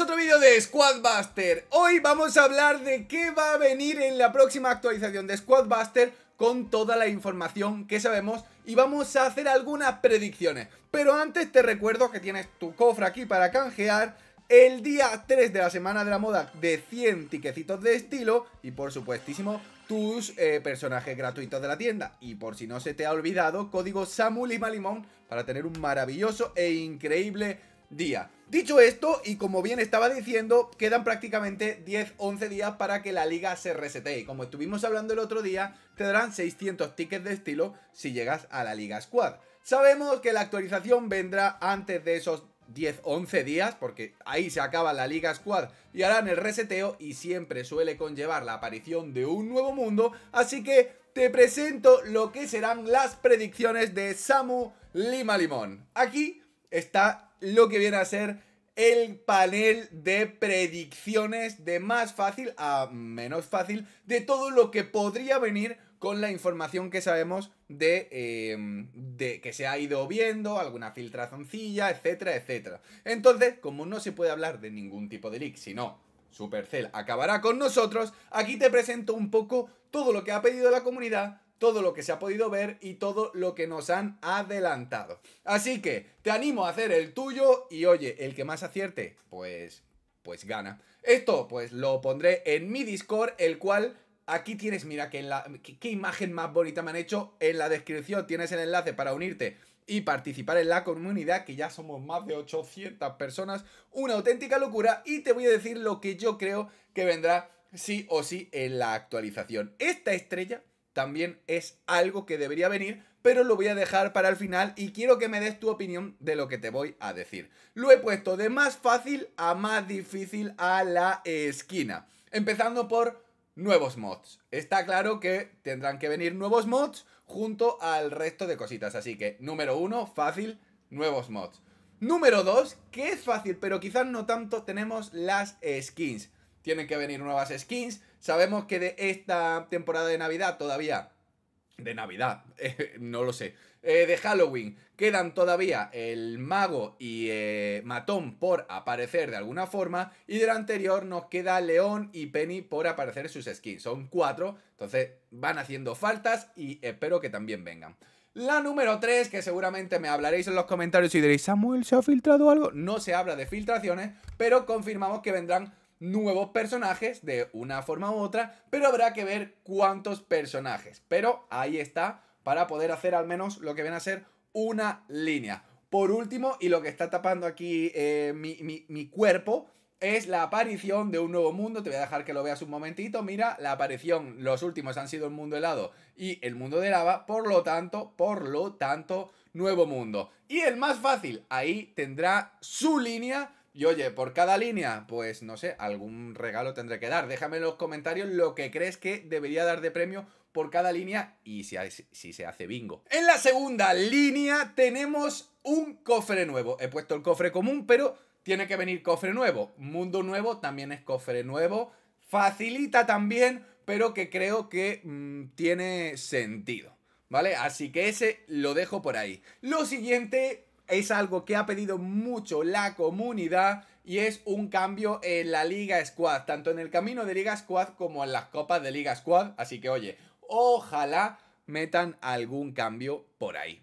otro vídeo de Squadbuster Hoy vamos a hablar de qué va a venir en la próxima actualización de Squadbuster Con toda la información que sabemos y vamos a hacer algunas predicciones Pero antes te recuerdo que tienes tu cofre aquí para canjear el día 3 de la semana de la moda de 100 tiquecitos de estilo y por supuestísimo tus eh, personajes gratuitos de la tienda. Y por si no se te ha olvidado, código samuli para tener un maravilloso e increíble día. Dicho esto, y como bien estaba diciendo, quedan prácticamente 10-11 días para que la liga se resetee como estuvimos hablando el otro día, te darán 600 tickets de estilo si llegas a la liga squad. Sabemos que la actualización vendrá antes de esos 10-11 días, porque ahí se acaba la Liga Squad y harán el reseteo y siempre suele conllevar la aparición de un nuevo mundo, así que te presento lo que serán las predicciones de Samu Lima Limón. Aquí está lo que viene a ser el panel de predicciones de más fácil a menos fácil de todo lo que podría venir con la información que sabemos em, de, que se ha ido viendo, alguna filtrazoncilla, etcétera, etcétera. Entonces, como no se puede hablar de ningún tipo de leak, sino Supercell acabará con nosotros, aquí te presento un poco todo lo que ha pedido la comunidad todo lo que se ha podido ver y todo lo que nos han adelantado. Así que te animo a hacer el tuyo y oye, el que más acierte, pues pues gana. Esto pues lo pondré en mi Discord, el cual aquí tienes, mira que la qué, qué imagen más bonita me han hecho, en la descripción tienes el enlace para unirte y participar en la comunidad, que ya somos más de 800 personas, una auténtica locura y te voy a decir lo que yo creo que vendrá sí o sí en la actualización. Esta estrella también es algo que debería venir, pero lo voy a dejar para el final y quiero que me des tu opinión de lo que te voy a decir. Lo he puesto de más fácil a más difícil a la esquina, empezando por nuevos mods. Está claro que tendrán que venir nuevos mods junto al resto de cositas, así que número uno, fácil, nuevos mods. Número 2, que es fácil, pero quizás no tanto, tenemos las skins tienen que venir nuevas skins. Sabemos que de esta temporada de Navidad todavía... De Navidad, eh, no lo sé. Eh, de Halloween quedan todavía el mago y eh, matón por aparecer de alguna forma y del anterior nos queda león y penny por aparecer sus skins. Son cuatro, entonces van haciendo faltas y espero que también vengan. La número 3, que seguramente me hablaréis en los comentarios y diréis, Samuel, ¿se ha filtrado algo? No se habla de filtraciones, pero confirmamos que vendrán nuevos personajes de una forma u otra, pero habrá que ver cuántos personajes. Pero ahí está, para poder hacer al menos lo que viene a ser una línea. Por último, y lo que está tapando aquí eh, mi, mi cuerpo, es la aparición de un nuevo mundo. Te voy a dejar que lo veas un momentito. Mira, la aparición, los últimos han sido el mundo helado y el mundo de lava. Por lo tanto, por lo tanto, nuevo mundo. Y el más fácil, ahí tendrá su línea y oye, por cada línea, pues no sé, algún regalo tendré que dar. Déjame en los comentarios lo que crees que debería dar de premio por cada línea y si, si se hace bingo. En la segunda línea tenemos un cofre nuevo. He puesto el cofre común, pero tiene que venir cofre nuevo. Mundo nuevo también es cofre nuevo. Facilita también, pero que creo que mm, tiene sentido. ¿Vale? Así que ese lo dejo por ahí. Lo siguiente es algo que ha pedido mucho la comunidad y es un cambio en la Liga Squad, tanto en el camino de Liga Squad como en las copas de Liga Squad. Así que oye, ojalá metan algún cambio por ahí.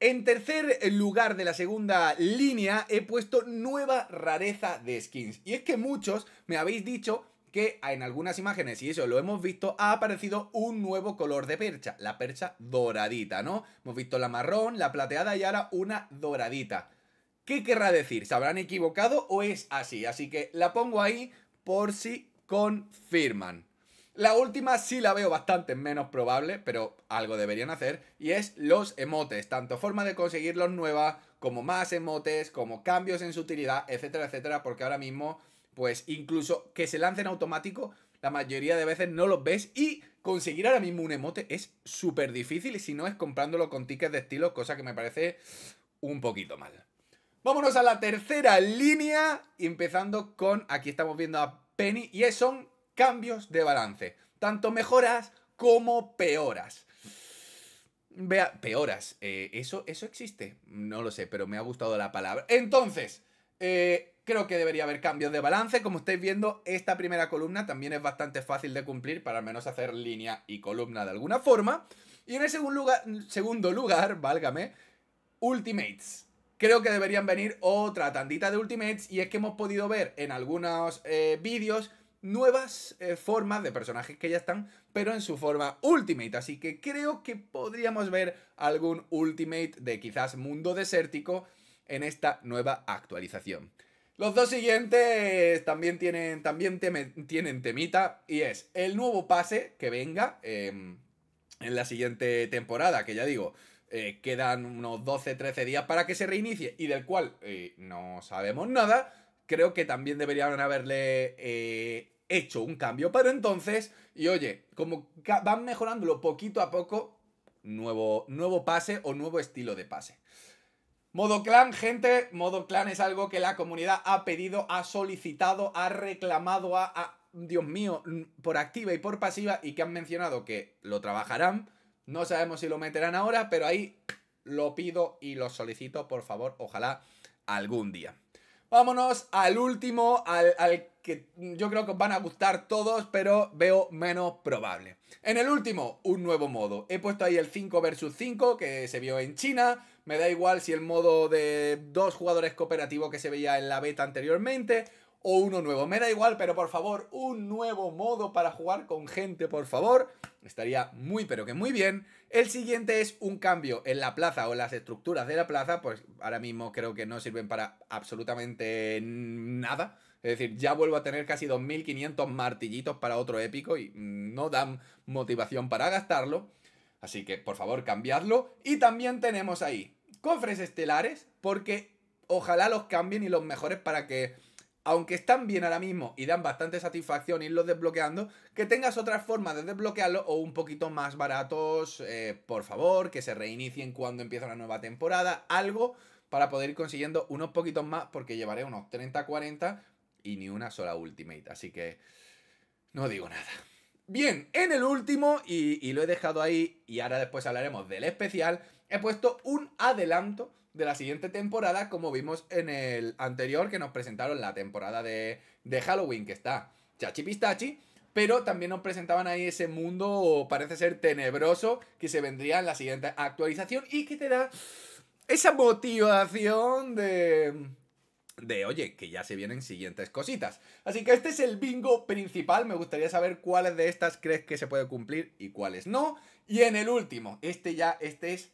En tercer lugar de la segunda línea he puesto nueva rareza de skins. Y es que muchos me habéis dicho que en algunas imágenes, y eso lo hemos visto, ha aparecido un nuevo color de percha, la percha doradita, ¿no? Hemos visto la marrón, la plateada y ahora una doradita. ¿Qué querrá decir? ¿Se habrán equivocado o es así? Así que la pongo ahí por si confirman. La última sí la veo bastante menos probable, pero algo deberían hacer, y es los emotes, tanto forma de conseguirlos nuevas, como más emotes, como cambios en su utilidad, etcétera, etcétera, porque ahora mismo pues incluso que se lancen automático, la mayoría de veces no los ves y conseguir ahora mismo un emote es súper difícil Y si no es comprándolo con tickets de estilo, cosa que me parece un poquito mal. Vámonos a la tercera línea, empezando con, aquí estamos viendo a Penny, y son cambios de balance, tanto mejoras como peoras. Vea, peoras, eh, ¿eso, ¿eso existe? No lo sé, pero me ha gustado la palabra. Entonces, eh, Creo que debería haber cambios de balance. Como estáis viendo, esta primera columna también es bastante fácil de cumplir para al menos hacer línea y columna de alguna forma. Y en el lugar, segundo lugar, válgame, Ultimates. Creo que deberían venir otra tandita de Ultimates y es que hemos podido ver en algunos eh, vídeos nuevas eh, formas de personajes que ya están, pero en su forma Ultimate. Así que creo que podríamos ver algún Ultimate de quizás mundo desértico en esta nueva actualización. Los dos siguientes también tienen, también tienen temita y es el nuevo pase que venga em, en la siguiente temporada, que ya digo, eh, quedan unos 12-13 días para que se reinicie y del cual eh, no sabemos nada. Creo que también deberían haberle eh, hecho un cambio para entonces. Y oye, como van mejorándolo poquito a poco, nuevo, nuevo pase o nuevo estilo de pase. Modo clan, gente, modo clan es algo que la comunidad ha pedido, ha solicitado, ha reclamado, a, Dios mío, por activa y por pasiva y que han mencionado que lo trabajarán. No sabemos si lo meterán ahora, pero ahí lo pido y lo solicito, por favor, ojalá algún día. Vámonos al último, al, que yo creo que os van a gustar todos, pero veo menos probable. En el último, un nuevo modo. He puesto ahí el 5 versus 5 que se vio en China, me da igual si el modo de dos jugadores cooperativo que se veía en la beta anteriormente o uno nuevo. Me da igual, pero por favor, un nuevo modo para jugar con gente, por favor. Estaría muy, pero que muy bien. El siguiente es un cambio en la plaza o las estructuras de la plaza. Pues ahora mismo creo que no sirven para absolutamente nada. Es decir, ya vuelvo a tener casi 2.500 martillitos para otro épico y no dan motivación para gastarlo. Así que, por favor, cambiadlo. Y también tenemos ahí cofres estelares porque ojalá los cambien y los mejores para que, aunque están bien ahora mismo y dan bastante satisfacción irlos desbloqueando, que tengas otras formas de desbloquearlos o un poquito más baratos, eh, por favor, que se reinicien cuando empiece una nueva temporada, algo para poder ir consiguiendo unos poquitos más porque llevaré unos 30, 40 y ni una sola ultimate, así que no digo nada. Bien, en el último, y, y lo he dejado ahí, y ahora después hablaremos del especial, he puesto un adelanto de la siguiente temporada, como vimos en el anterior que nos presentaron la temporada de, Halloween, que está Chachi Pistachi. Pero también nos presentaban ahí ese mundo, parece ser tenebroso, que se vendría en la siguiente actualización y que te da esa motivación de. De oye, que ya se vienen siguientes cositas. Así que este es el bingo principal. Me gustaría saber cuáles de estas crees que se puede cumplir y cuáles no. Y en el último, este ya, este es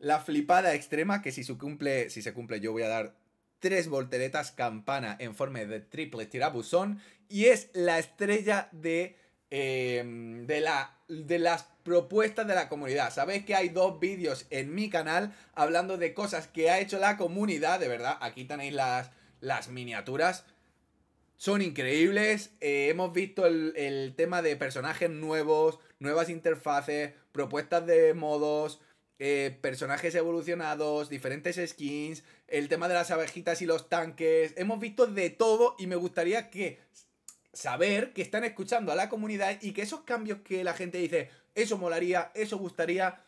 la flipada extrema que si, cumple, si se cumple yo voy a dar tres volteretas campana en forma de triple tirabuzón y es la estrella de, em, de, la, de las propuestas de la comunidad. Sabéis que hay dos vídeos en mi canal hablando de cosas que ha hecho la comunidad, de verdad, aquí tenéis las, las miniaturas. Son increíbles, eh, hemos visto el, el tema de personajes nuevos, nuevas interfaces, propuestas de modos, eh, personajes evolucionados, diferentes skins, el tema de las abejitas y los tanques. Hemos visto de todo y me gustaría que saber que están escuchando a la comunidad y que esos cambios que la gente dice, eso molaría, eso gustaría,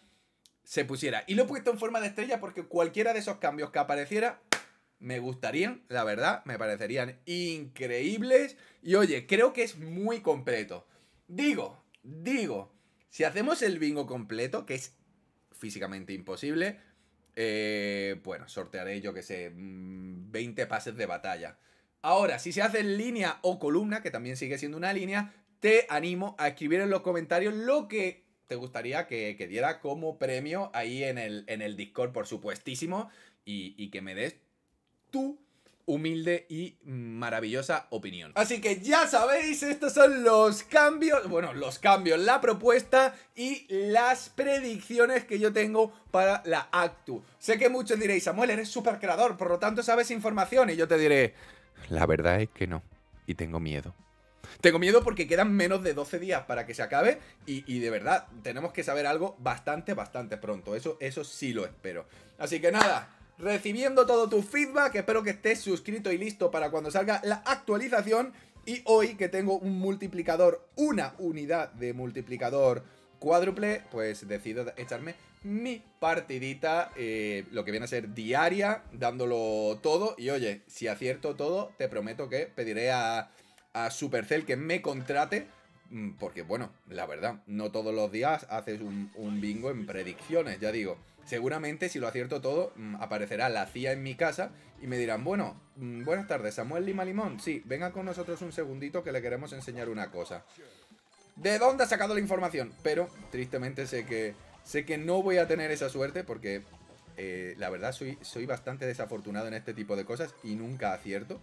se pusiera. Y lo he puesto en forma de estrella porque cualquiera de esos cambios que apareciera, me gustarían, la verdad, me parecerían increíbles. Y oye, creo que es muy completo. Digo, digo, si hacemos el bingo completo, que es físicamente imposible. Eh, bueno, sortearé, yo que sé, 20 mm, pases de batalla. Ahora, si se hace en línea o columna, que también sigue siendo una línea, te animo a escribir en los comentarios lo que te gustaría que, diera como premio ahí en el, en el Discord, por supuestísimo, y, y que me des tú humilde y maravillosa opinión. Así que ya sabéis, estos son los cambios, bueno, los cambios, la propuesta y las predicciones que yo tengo para la Actu. Sé que muchos diréis, Samuel, eres super creador, por lo tanto sabes información y yo te diré, la verdad es que no, y tengo miedo. Tengo miedo porque quedan menos de 12 días para que se acabe y, y, de verdad tenemos que saber algo bastante, bastante pronto. Eso, eso sí lo espero. Así que nada, recibiendo todo tu feedback. Espero que estés suscrito y listo para cuando salga la actualización. Y hoy que tengo un multiplicador, una unidad de multiplicador cuádruple, pues decido echarme mi partidita, eh, lo que viene a ser diaria, dándolo todo. Y oye, si acierto todo, te prometo que pediré a, a Supercell que me contrate. Mm, porque bueno, la verdad, no todos los días haces un bingo en predicciones, ya digo. Seguramente, si lo acierto todo, mm, aparecerá la CIA en mi casa y me dirán, bueno, mm, buenas tardes, Samuel Lima Limón. Sí, venga con nosotros un segundito que le queremos enseñar una cosa. ¿De dónde ha sacado la información? Pero, tristemente, sé que, sé que no voy a tener esa suerte porque, eh, la verdad, soy, soy bastante desafortunado en este tipo de cosas y nunca acierto.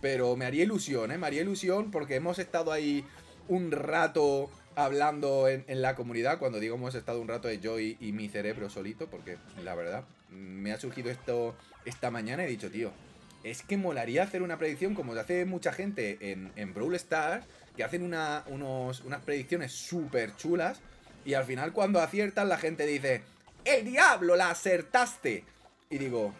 Pero me haría ilusión, ¿eh? Me haría ilusión porque hemos estado ahí un rato hablando en, la comunidad, cuando digo hemos estado un rato de yo y, mi cerebro solito, porque la verdad me ha surgido esto esta mañana he dicho, tío, es que molaría hacer una predicción como hace mucha gente en, en Brawl Stars, que hacen unas predicciones súper chulas y al final cuando aciertan la gente dice, ¡El diablo, la acertaste! Y digo,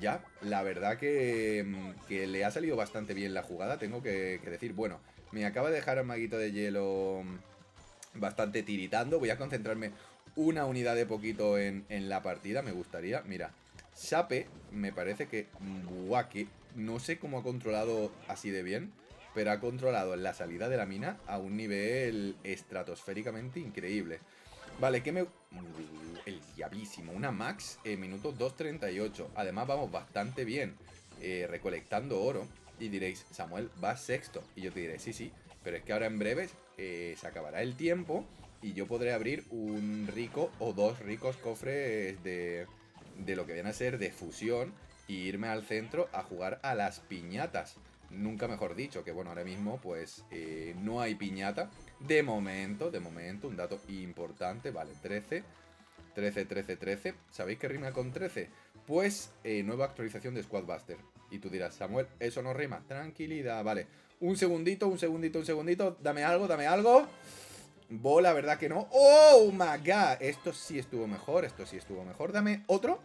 ya, la verdad que, que le ha salido bastante bien la jugada, tengo que, que decir, bueno, me acaba de dejar un maguito de hielo bastante tiritando. Voy a concentrarme una unidad de poquito en, la partida, me gustaría. Mira, Sape me parece que guaque. no sé cómo ha controlado así de bien, pero ha controlado la salida de la mina a un nivel estratosféricamente increíble. Vale, que me... el diablísimo, una max en minuto 2.38. Además vamos bastante bien eh, recolectando oro. Y diréis, Samuel, va sexto. Y yo te diré, sí, sí, pero es que ahora en breve eh, se acabará el tiempo y yo podré abrir un rico o dos ricos cofres de, de lo que viene a ser de fusión y irme al centro a jugar a las piñatas. Nunca mejor dicho, que bueno, ahora mismo pues eh, no hay piñata. De momento, de momento, un dato importante, vale, 13. 13, 13, 13. ¿Sabéis qué rima con 13? Pues eh, nueva actualización de Squad Buster. Y tú dirás, Samuel, eso no rima. Tranquilidad, vale. Un segundito, un segundito, un segundito. Dame algo, dame algo. Bola, ¿verdad que no? ¡Oh, my God! Esto sí estuvo mejor, esto sí estuvo mejor. Dame otro.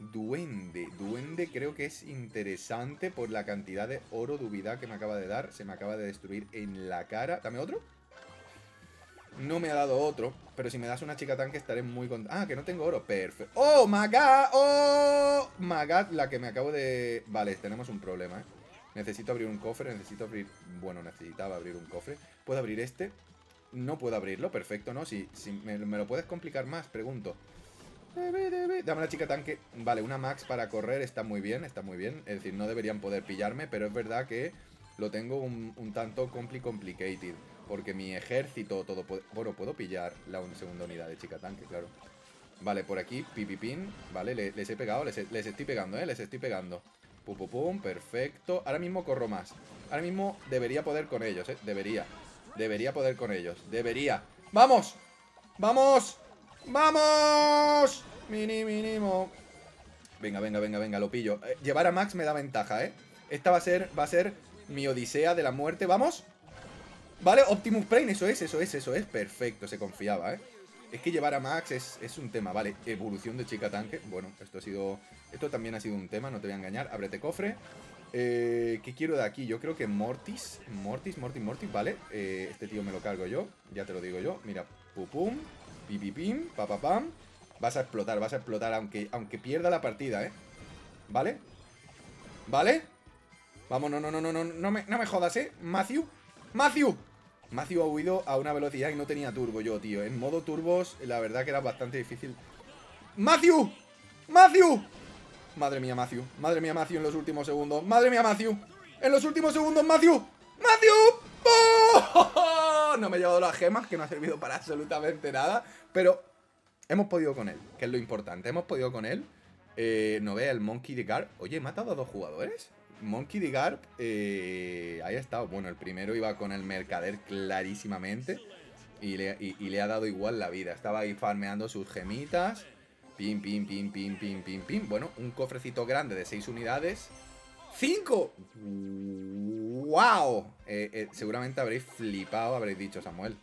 Duende. Duende creo que es interesante por la cantidad de oro dubida que me acaba de dar. Se me acaba de destruir en la cara. Dame otro. No me ha dado otro. Pero si me das una chica tanque estaré muy contento. Ah, que no tengo oro. Perfecto. ¡Oh, my God! ¡Oh, my God! La que me acabo de... Vale, tenemos un problema, ¿eh? Necesito abrir un cofre, necesito abrir... Bueno, necesitaba abrir un cofre. ¿Puedo abrir este? No puedo abrirlo, perfecto, ¿no? Si, me, lo puedes complicar más, pregunto. Dame la chica tanque. Vale, una max para correr está muy bien, está muy bien. Es decir, no deberían poder pillarme, pero es verdad que lo tengo un, tanto compli complicated. Porque mi ejército, todo... Puede... Bueno, puedo pillar la segunda unidad de chica tanque, claro. Vale, por aquí, pipipin. ¿vale? Les, he pegado, les, estoy pegando, ¿eh? Les estoy pegando. Pum, pum, pum, perfecto. Ahora mismo corro más. Ahora mismo debería poder con ellos, ¿eh? Debería. Debería poder con ellos. Debería. ¡Vamos! ¡Vamos! ¡Vamos! Mini, mínimo. Venga, venga, venga, venga, lo pillo. Eh, llevar a Max me da ventaja, ¿eh? Esta va a ser, va a ser mi odisea de la muerte. ¡Vamos! Vale, Optimus Prime, eso es, eso es, eso es. Perfecto, se confiaba, ¿eh? Es que llevar a Max es, un tema, vale. Evolución de chica tanque. Bueno, esto ha sido. Esto también ha sido un tema, no te voy a engañar. Ábrete cofre. Eh, ¿Qué quiero de aquí? Yo creo que Mortis. Mortis, Mortis, Mortis, vale. Eh, este tío me lo cargo yo. Ya te lo digo yo. Mira, pum pum, pipipim, papapam. Vas a explotar, vas a explotar, aunque, aunque pierda la partida, ¿eh? ¿Vale? ¿Vale? Vamos, no, no, no, no, no, no me, no me jodas, ¿eh? Matthew, Matthew, Matthew ha huido a una velocidad que no tenía turbo yo, tío. En modo turbos, la verdad que era bastante difícil. ¡Matthew! ¡Matthew! Madre mía, Matthew. Madre mía, Matthew en los últimos segundos. Madre mía, Matthew. En los últimos segundos, Matthew. ¡Matthew! ¡Oh! No me he llevado las gemas, que no ha servido para absolutamente nada. Pero hemos podido con él, que es lo importante. Hemos podido con él. Eh, no vea el Monkey de Gar. Oye, he matado a dos jugadores. Monkey D. Garp, eh, ahí ha estado. Bueno, el primero iba con el mercader clarísimamente y le, ha dado igual la vida. Estaba ahí farmeando sus gemitas. Pim, pim, pim, pim, pim, pim, pim. Bueno, un cofrecito grande de 6 unidades. ¡Cinco! ¡Wow! Eh, eh, seguramente habréis flipado, habréis dicho, Samuel.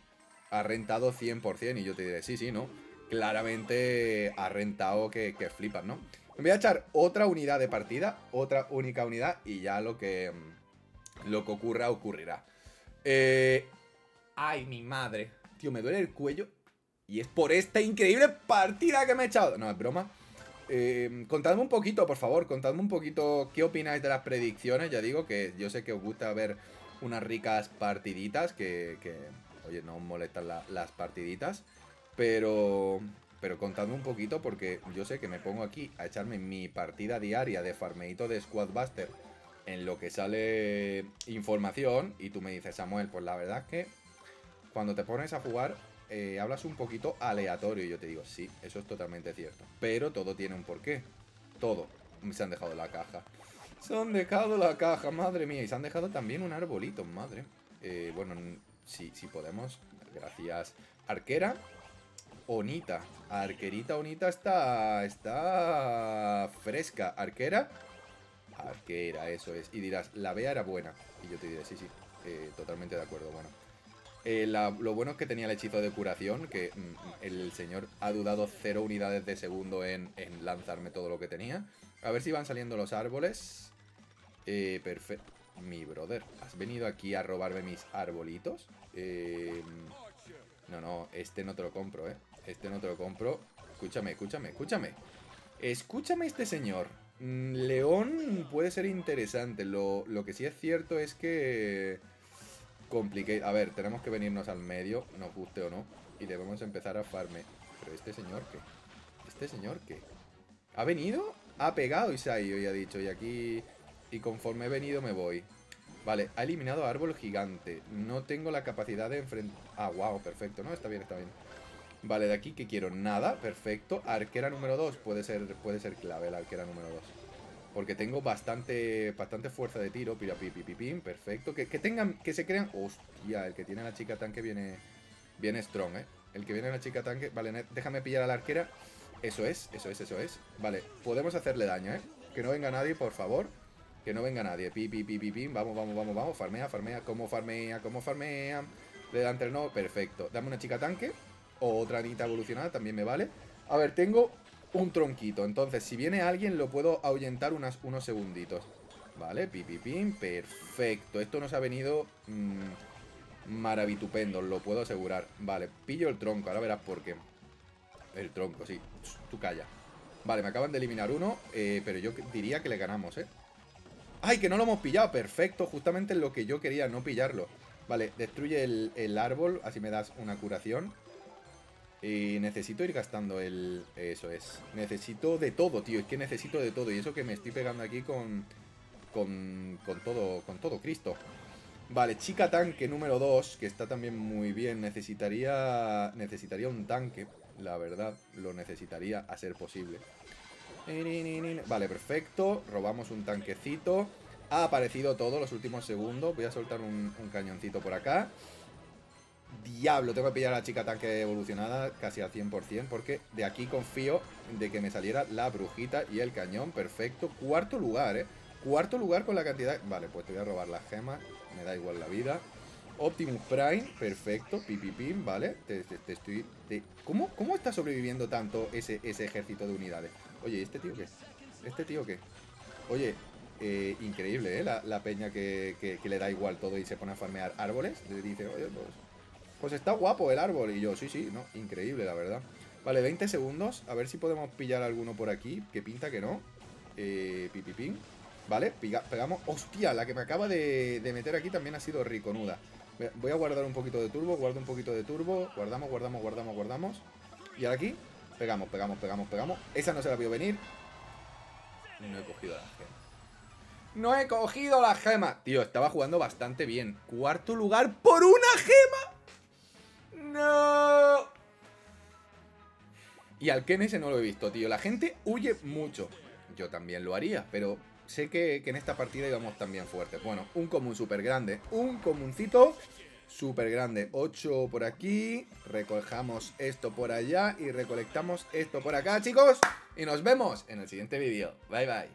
Ha rentado 100% y yo te diré, sí, sí, ¿no? Claramente ha rentado que, que flipas, ¿no? Me voy a echar otra unidad de partida, otra única unidad y ya lo que, mm, lo que ocurra, ocurrirá. Eh, ay, mi madre. Tío, me duele el cuello y es por esta increíble partida que me he echado. No, es broma. Eh, contadme un poquito, por favor, contadme un poquito qué opináis de las predicciones. Ya digo que yo sé que os gusta ver unas ricas partiditas que, oye, no os molestan las partiditas. Pero pero contadme un poquito porque yo sé que me pongo aquí a echarme mi partida diaria de farmeito de Squadbuster en lo que sale información y tú me dices, Samuel, pues la verdad es que cuando te pones a jugar eh, hablas un poquito aleatorio y yo te digo, sí, eso es totalmente cierto, pero todo tiene un porqué, todo, se han dejado la caja. Se han dejado la caja, madre mía. Y se han dejado también un arbolito, madre. Eh, bueno, sí, si podemos. Gracias, arquera. Onita. Arquerita Onita está, está fresca. Arquera. Arquera, eso es. Y dirás, la vea era buena. Y yo te diré, sí, sí, eh, totalmente de acuerdo, bueno. Eh, lo bueno es que tenía el hechizo de curación, que mm, el señor ha dudado cero unidades de segundo en, lanzarme todo lo que tenía. A ver si van saliendo los árboles. Eh, perfecto. Mi brother, ¿has venido aquí a robarme mis arbolitos? no, no, este no te lo compro, ¿eh? este no te lo compro. Escúchame, escúchame, escúchame. Escúchame este señor. Mm, León puede ser interesante. Lo, que sí es cierto es que... Compliqué. A ver, tenemos que venirnos al medio, nos guste o no. Y debemos empezar a farme. Pero este señor qué? Este señor qué? ¿Ha venido? Ha pegado y ido y ha dicho. Y aquí... Y conforme he venido me voy. Vale, ha eliminado árbol gigante. No tengo la capacidad de enfrentar... Ah, wow, perfecto. No, está bien, está bien. Vale, de aquí que quiero nada, perfecto. Arquera número 2 puede ser, puede ser clave la arquera número 2. Porque tengo bastante bastante fuerza de tiro, Pira, pim perfecto. Que, que, tengan, que se crean... Hostia, el que tiene la chica tanque viene viene strong, ¿eh? El que viene la chica tanque... Vale, déjame pillar a la arquera. Eso es, eso es, eso es. Vale, podemos hacerle daño, ¿eh? Que no venga nadie, por favor. Que no venga nadie. Pi, pi, pi, pi, Vamos, vamos, vamos, vamos. Farmea, farmea. ¿Cómo farmea? ¿Cómo farmea? Le dan no. Perfecto. Dame una chica tanque o otra anita evolucionada, también me vale. A ver, tengo un tronquito, entonces si viene alguien lo puedo ahuyentar unas, unos segunditos. Vale, pipipim, perfecto. Esto nos ha venido mm, maravitupendo, lo puedo asegurar. Vale, pillo el tronco, ahora verás por qué. El tronco, sí, tú calla. Vale, me acaban de eliminar uno, eh, pero yo diría que le ganamos, ¿eh? ¡Ay, que no lo hemos pillado! Perfecto, justamente lo que yo quería, no pillarlo. Vale, destruye el, el árbol, así me das una curación. Y necesito ir gastando el... Eso es. Necesito de todo, tío. Es que necesito de todo. Y eso que me estoy pegando aquí con... Con, con todo con todo Cristo. Vale, chica tanque número 2, que está también muy bien. Necesitaría necesitaría un tanque, la verdad. Lo necesitaría a ser posible. Vale, perfecto. Robamos un tanquecito. Ha aparecido todo los últimos segundos. Voy a soltar un, un cañoncito por acá. Diablo, tengo que pillar a la chica tanque evolucionada casi al 100% porque de aquí confío de que me saliera la brujita y el cañón. Perfecto. Cuarto lugar, ¿eh? Cuarto lugar con la cantidad... Vale, pues te voy a robar las gemas. Me da igual la vida. Optimus Prime, perfecto. Pipipim, ¿vale? Te, estoy... ¿Cómo, ¿Cómo está sobreviviendo tanto ese, ese ejército de unidades? Oye, este tío qué? ¿Este tío qué? Oye, eh, increíble, ¿eh? La, peña que, le da igual todo y se pone a farmear árboles. dice, oye, pues pues está guapo el árbol. Y yo, sí, sí, no, increíble, la verdad. Vale, 20 segundos. A ver si podemos pillar alguno por aquí. Que pinta que no. Eh, pipipín. Vale, pegamos. Hostia, la que me acaba de, meter aquí también ha sido riconuda. Voy a guardar un poquito de turbo, guardo un poquito de turbo. Guardamos, guardamos, guardamos, guardamos. Y ahora aquí, pegamos, pegamos, pegamos, pegamos. Esa no se la vio venir. No he cogido la gema. ¡No he cogido la gema! Tío, estaba jugando bastante bien. Cuarto lugar por una gema. ¡No! Y al Ken ese no lo he visto, tío. La gente huye mucho. Yo también lo haría, pero sé que, en esta partida íbamos también fuertes. Bueno, un común súper grande. Un comuncito súper grande. Ocho por aquí. Recojamos esto por allá. Y recolectamos esto por acá, chicos. Y nos vemos en el siguiente vídeo. Bye, bye.